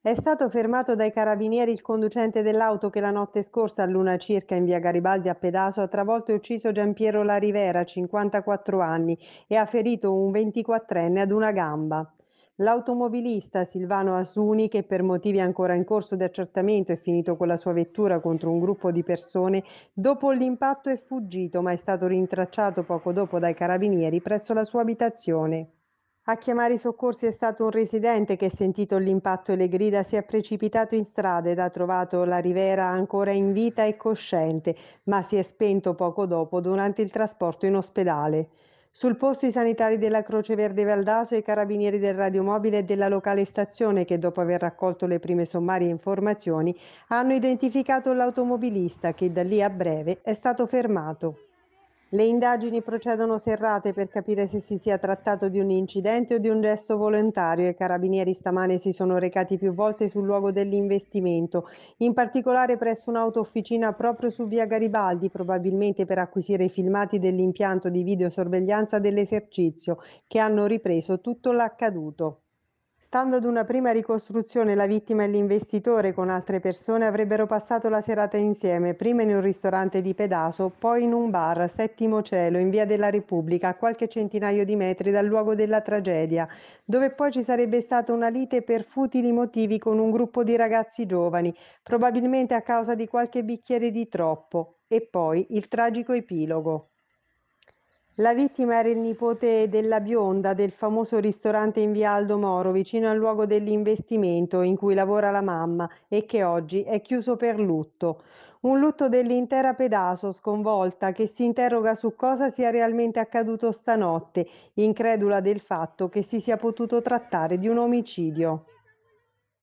È stato fermato dai carabinieri il conducente dell'auto che la notte scorsa a luna circa in via Garibaldi a Pedaso ha travolto e ucciso Giampiero La Rivera, 54 anni, e ha ferito un 24enne ad una gamba. L'automobilista Silvano Asuni, che per motivi ancora in corso di accertamento è finito con la sua vettura contro un gruppo di persone, dopo l'impatto è fuggito ma è stato rintracciato poco dopo dai carabinieri presso la sua abitazione. A chiamare i soccorsi è stato un residente che, sentito l'impatto e le grida, si è precipitato in strada ed ha trovato la Rivera ancora in vita e cosciente, ma si è spento poco dopo durante il trasporto in ospedale. Sul posto i sanitari della Croce Verde Valdaso e i carabinieri del radiomobile e della locale stazione che dopo aver raccolto le prime sommarie informazioni hanno identificato l'automobilista che da lì a breve è stato fermato. Le indagini procedono serrate per capire se si sia trattato di un incidente o di un gesto volontario. I carabinieri stamane si sono recati più volte sul luogo dell'investimento, in particolare presso un'autofficina proprio su via Garibaldi, probabilmente per acquisire i filmati dell'impianto di videosorveglianza dell'esercizio, che hanno ripreso tutto l'accaduto. Stando ad una prima ricostruzione, la vittima e l'investitore con altre persone avrebbero passato la serata insieme, prima in un ristorante di Pedaso, poi in un bar, Settimo Cielo, in via della Repubblica, a qualche centinaio di metri dal luogo della tragedia, dove poi ci sarebbe stata una lite per futili motivi con un gruppo di ragazzi giovani, probabilmente a causa di qualche bicchiere di troppo. E poi il tragico epilogo. La vittima era il nipote della bionda del famoso ristorante in via Aldo Moro, vicino al luogo dell'investimento in cui lavora la mamma e che oggi è chiuso per lutto. Un lutto dell'intera Pedaso sconvolta che si interroga su cosa sia realmente accaduto stanotte, incredula del fatto che si sia potuto trattare di un omicidio.